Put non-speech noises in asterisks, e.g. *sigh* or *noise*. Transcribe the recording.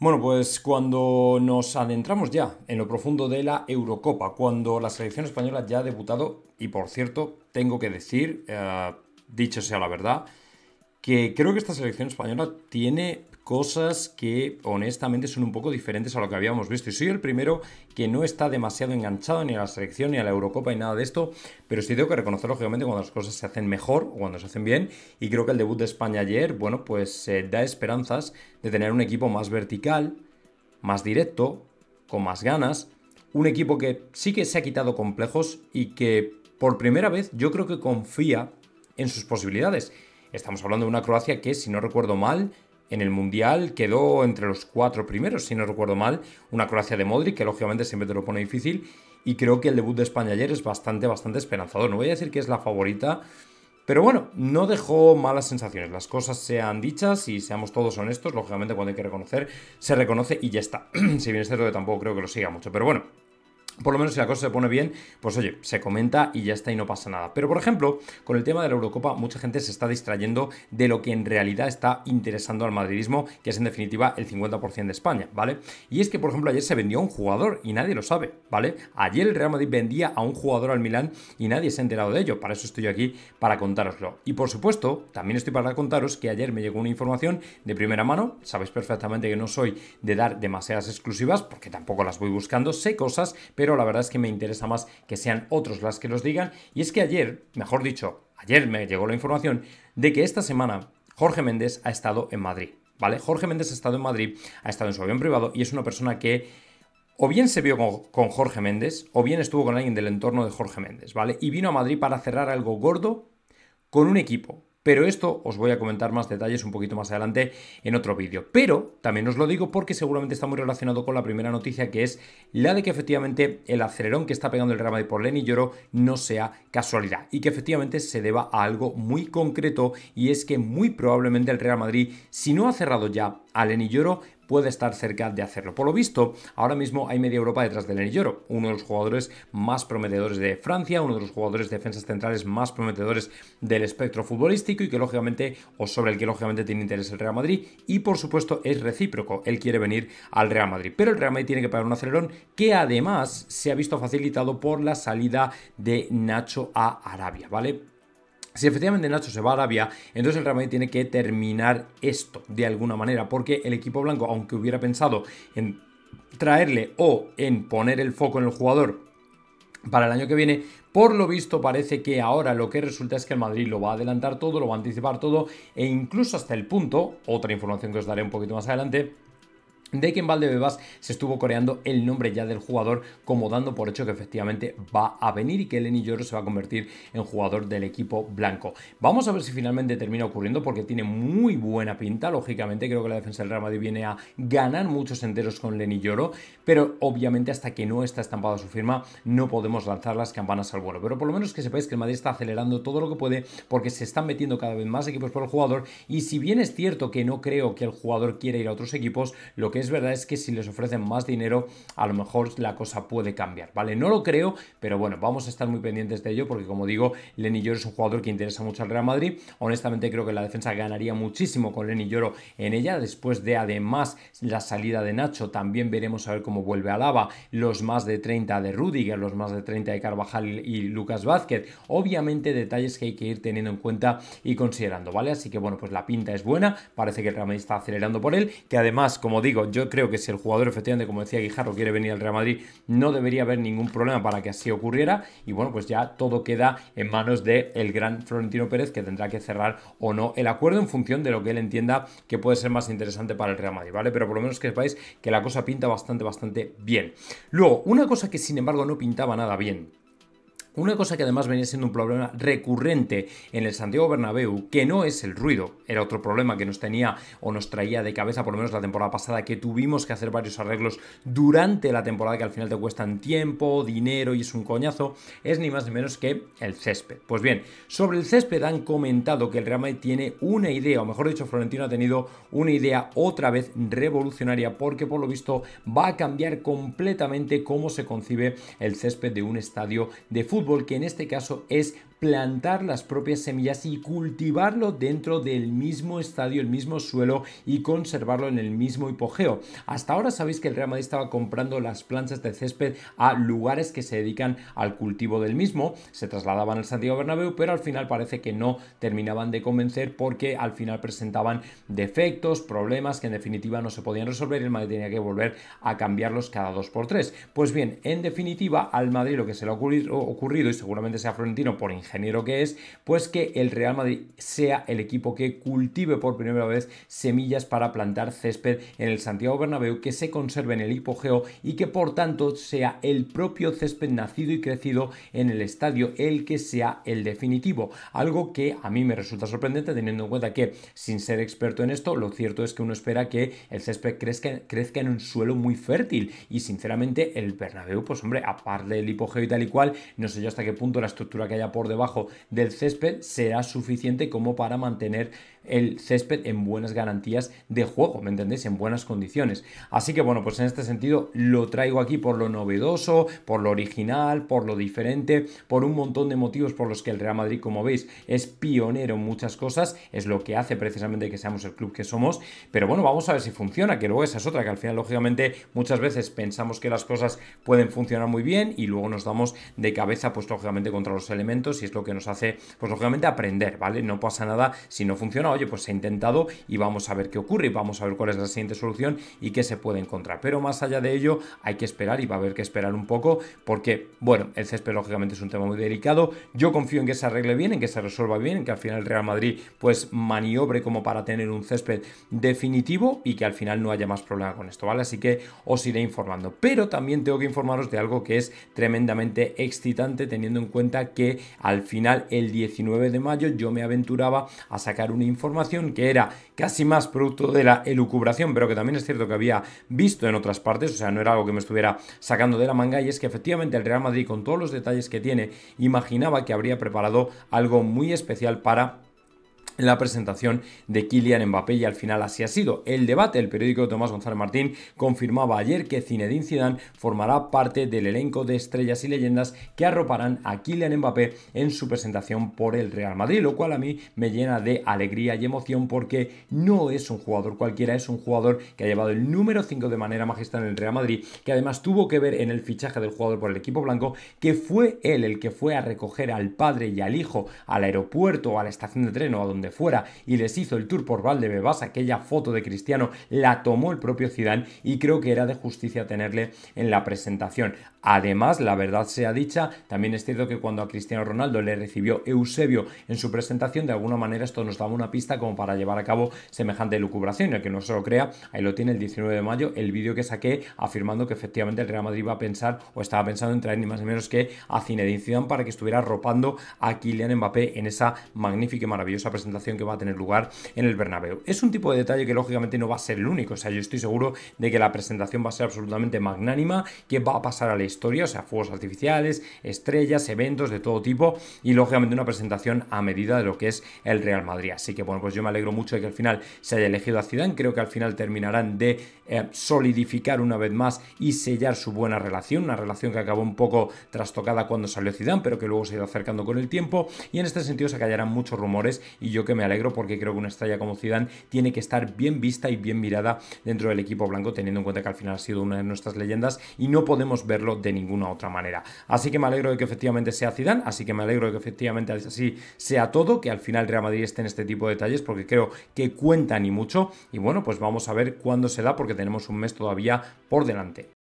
Bueno, pues cuando nos adentramos ya en lo profundo de la Eurocopa, cuando la selección española ya ha debutado, y por cierto, tengo que decir, eh, dicho sea la verdad, que creo que esta selección española tiene cosas que honestamente son un poco diferentes a lo que habíamos visto. Y soy el primero que no está demasiado enganchado ni a la selección ni a la Eurocopa ni nada de esto, pero sí tengo que reconocer lógicamente cuando las cosas se hacen mejor o cuando se hacen bien. Y creo que el debut de España ayer, bueno, pues eh, da esperanzas de tener un equipo más vertical, más directo, con más ganas. Un equipo que sí que se ha quitado complejos y que por primera vez yo creo que confía en sus posibilidades. Estamos hablando de una Croacia que, si no recuerdo mal, en el Mundial quedó entre los cuatro primeros, si no recuerdo mal, una Croacia de Modric, que lógicamente siempre te lo pone difícil, y creo que el debut de España ayer es bastante, bastante esperanzador. No voy a decir que es la favorita, pero bueno, no dejó malas sensaciones. Las cosas sean dichas y seamos todos honestos, lógicamente cuando hay que reconocer, se reconoce y ya está. *clears throat* si bien es cierto que tampoco creo que lo siga mucho, pero bueno, por lo menos si la cosa se pone bien, pues oye, se comenta y ya está y no pasa nada. Pero por ejemplo, con el tema de la Eurocopa, mucha gente se está distrayendo de lo que en realidad está interesando al madridismo, que es en definitiva el 50% de España, ¿vale? Y es que, por ejemplo, ayer se vendió a un jugador y nadie lo sabe, ¿vale? Ayer el Real Madrid vendía a un jugador al Milán y nadie se ha enterado de ello. Para eso estoy aquí, para contároslo. Y por supuesto, también estoy para contaros que ayer me llegó una información de primera mano. Sabéis perfectamente que no soy de dar demasiadas exclusivas, porque tampoco las voy buscando. Sé cosas, pero pero la verdad es que me interesa más que sean otros las que los digan. Y es que ayer, mejor dicho, ayer me llegó la información de que esta semana Jorge Méndez ha estado en Madrid. ¿Vale? Jorge Méndez ha estado en Madrid, ha estado en su avión privado y es una persona que o bien se vio con, Jorge Méndez, o bien estuvo con alguien del entorno de Jorge Méndez, ¿vale? Y vino a Madrid para cerrar algo gordo con un equipo pero esto os voy a comentar más detalles un poquito más adelante en otro vídeo. Pero también os lo digo porque seguramente está muy relacionado con la primera noticia que es la de que efectivamente el acelerón que está pegando el Real Madrid por Lenny Lloro no sea casualidad y que efectivamente se deba a algo muy concreto y es que muy probablemente el Real Madrid, si no ha cerrado ya a Lenny Lloro, puede estar cerca de hacerlo. Por lo visto, ahora mismo hay media Europa detrás de Lenny uno de los jugadores más prometedores de Francia, uno de los jugadores defensas centrales más prometedores del espectro futbolístico y que lógicamente, o sobre el que lógicamente tiene interés el Real Madrid, y por supuesto es recíproco, él quiere venir al Real Madrid. Pero el Real Madrid tiene que pagar un acelerón que además se ha visto facilitado por la salida de Nacho a Arabia, ¿vale? Si efectivamente Nacho se va a Arabia, entonces el Real Madrid tiene que terminar esto de alguna manera, porque el equipo blanco, aunque hubiera pensado en traerle o en poner el foco en el jugador para el año que viene, por lo visto parece que ahora lo que resulta es que el Madrid lo va a adelantar todo, lo va a anticipar todo e incluso hasta el punto, otra información que os daré un poquito más adelante, de que en Valdebebas se estuvo coreando el nombre ya del jugador como dando por hecho que efectivamente va a venir y que Lenny Lloro se va a convertir en jugador del equipo blanco. Vamos a ver si finalmente termina ocurriendo porque tiene muy buena pinta, lógicamente creo que la defensa del Real Madrid viene a ganar muchos enteros con Lenny Lloro, pero obviamente hasta que no está estampada su firma no podemos lanzar las campanas al vuelo, pero por lo menos que sepáis que el Madrid está acelerando todo lo que puede porque se están metiendo cada vez más equipos por el jugador y si bien es cierto que no creo que el jugador quiera ir a otros equipos, lo que es es verdad es que si les ofrecen más dinero, a lo mejor la cosa puede cambiar, ¿vale? No lo creo, pero bueno, vamos a estar muy pendientes de ello porque como digo, Lenny Lloro es un jugador que interesa mucho al Real Madrid. Honestamente creo que la defensa ganaría muchísimo con Lenny Lloro en ella. Después de además la salida de Nacho, también veremos a ver cómo vuelve a lava los más de 30 de Rudiger, los más de 30 de Carvajal y Lucas Vázquez. Obviamente detalles que hay que ir teniendo en cuenta y considerando, ¿vale? Así que bueno, pues la pinta es buena, parece que el Real Madrid está acelerando por él, que además, como digo, yo creo que si el jugador efectivamente, como decía Guijarro, quiere venir al Real Madrid, no debería haber ningún problema para que así ocurriera. Y bueno, pues ya todo queda en manos del el gran Florentino Pérez, que tendrá que cerrar o no el acuerdo en función de lo que él entienda que puede ser más interesante para el Real Madrid, ¿vale? Pero por lo menos que sepáis que la cosa pinta bastante, bastante bien. Luego, una cosa que sin embargo no pintaba nada bien una cosa que además venía siendo un problema recurrente en el Santiago Bernabéu, que no es el ruido, era otro problema que nos tenía o nos traía de cabeza por lo menos la temporada pasada, que tuvimos que hacer varios arreglos durante la temporada que al final te cuestan tiempo, dinero y es un coñazo, es ni más ni menos que el césped. Pues bien, sobre el césped han comentado que el Real Madrid tiene una idea, o mejor dicho, Florentino ha tenido una idea otra vez revolucionaria, porque por lo visto va a cambiar completamente cómo se concibe el césped de un estadio de fútbol fútbol, que en este caso es plantar las propias semillas y cultivarlo dentro del mismo estadio, el mismo suelo y conservarlo en el mismo hipogeo. Hasta ahora sabéis que el Real Madrid estaba comprando las plantas de césped a lugares que se dedican al cultivo del mismo, se trasladaban al Santiago Bernabéu, pero al final parece que no terminaban de convencer porque al final presentaban defectos, problemas que en definitiva no se podían resolver y el Madrid tenía que volver a cambiarlos cada dos por tres. Pues bien, en definitiva al Madrid lo que se le ha ocurrido y seguramente sea Florentino por ingeniería que es, pues que el Real Madrid sea el equipo que cultive por primera vez semillas para plantar césped en el Santiago Bernabéu, que se conserve en el hipogeo y que por tanto sea el propio césped nacido y crecido en el estadio el que sea el definitivo. Algo que a mí me resulta sorprendente teniendo en cuenta que sin ser experto en esto, lo cierto es que uno espera que el césped crezca, crezca en un suelo muy fértil y sinceramente el Bernabéu, pues hombre, aparte del hipogeo y tal y cual, no sé yo hasta qué punto la estructura que haya por debajo del césped será suficiente como para mantener el césped en buenas garantías de juego, ¿me entendéis? En buenas condiciones. Así que bueno, pues en este sentido lo traigo aquí por lo novedoso, por lo original, por lo diferente, por un montón de motivos por los que el Real Madrid, como veis, es pionero en muchas cosas, es lo que hace precisamente que seamos el club que somos, pero bueno, vamos a ver si funciona, que luego esa es otra, que al final lógicamente muchas veces pensamos que las cosas pueden funcionar muy bien y luego nos damos de cabeza pues lógicamente contra los elementos es lo que nos hace, pues lógicamente, aprender, ¿vale? No pasa nada si no funciona, oye, pues se ha intentado y vamos a ver qué ocurre y vamos a ver cuál es la siguiente solución y qué se puede encontrar. Pero más allá de ello, hay que esperar y va a haber que esperar un poco porque, bueno, el césped lógicamente es un tema muy delicado. Yo confío en que se arregle bien, en que se resuelva bien, en que al final el Real Madrid pues maniobre como para tener un césped definitivo y que al final no haya más problema con esto, ¿vale? Así que os iré informando. Pero también tengo que informaros de algo que es tremendamente excitante teniendo en cuenta que al al final el 19 de mayo yo me aventuraba a sacar una información que era casi más producto de la elucubración, pero que también es cierto que había visto en otras partes, o sea, no era algo que me estuviera sacando de la manga, y es que efectivamente el Real Madrid, con todos los detalles que tiene, imaginaba que habría preparado algo muy especial para la presentación de Kylian Mbappé y al final así ha sido. El debate, el periódico Tomás González Martín confirmaba ayer que Zinedine Zidane formará parte del elenco de estrellas y leyendas que arroparán a Kylian Mbappé en su presentación por el Real Madrid, lo cual a mí me llena de alegría y emoción porque no es un jugador cualquiera, es un jugador que ha llevado el número 5 de manera magistral en el Real Madrid, que además tuvo que ver en el fichaje del jugador por el equipo blanco, que fue él el que fue a recoger al padre y al hijo al aeropuerto o a la estación de tren o a donde fuera y les hizo el tour por Valdebebas, aquella foto de Cristiano la tomó el propio Zidane y creo que era de justicia tenerle en la presentación. Además, la verdad sea dicha, también es cierto que cuando a Cristiano Ronaldo le recibió Eusebio en su presentación, de alguna manera esto nos daba una pista como para llevar a cabo semejante lucubración. Y el que no se lo crea, ahí lo tiene el 19 de mayo, el vídeo que saqué afirmando que efectivamente el Real Madrid iba a pensar o estaba pensando en traer ni más ni menos que a Zinedine Zidane para que estuviera ropando a Kylian Mbappé en esa magnífica y maravillosa presentación que va a tener lugar en el Bernabéu. Es un tipo de detalle que lógicamente no va a ser el único, o sea, yo estoy seguro de que la presentación va a ser absolutamente magnánima, que va a pasar a la historia, o sea, fuegos artificiales, estrellas, eventos de todo tipo y lógicamente una presentación a medida de lo que es el Real Madrid. Así que bueno, pues yo me alegro mucho de que al final se haya elegido a Zidane, creo que al final terminarán de eh, solidificar una vez más y sellar su buena relación, una relación que acabó un poco trastocada cuando salió Zidane, pero que luego se ha ido acercando con el tiempo y en este sentido se callarán muchos rumores y yo que me alegro porque creo que una estrella como Zidane tiene que estar bien vista y bien mirada dentro del equipo blanco, teniendo en cuenta que al final ha sido una de nuestras leyendas y no podemos verlo de ninguna otra manera. Así que me alegro de que efectivamente sea Zidane, así que me alegro de que efectivamente así sea todo, que al final Real Madrid esté en este tipo de detalles porque creo que cuentan y mucho. Y bueno, pues vamos a ver cuándo se da porque tenemos un mes todavía por delante.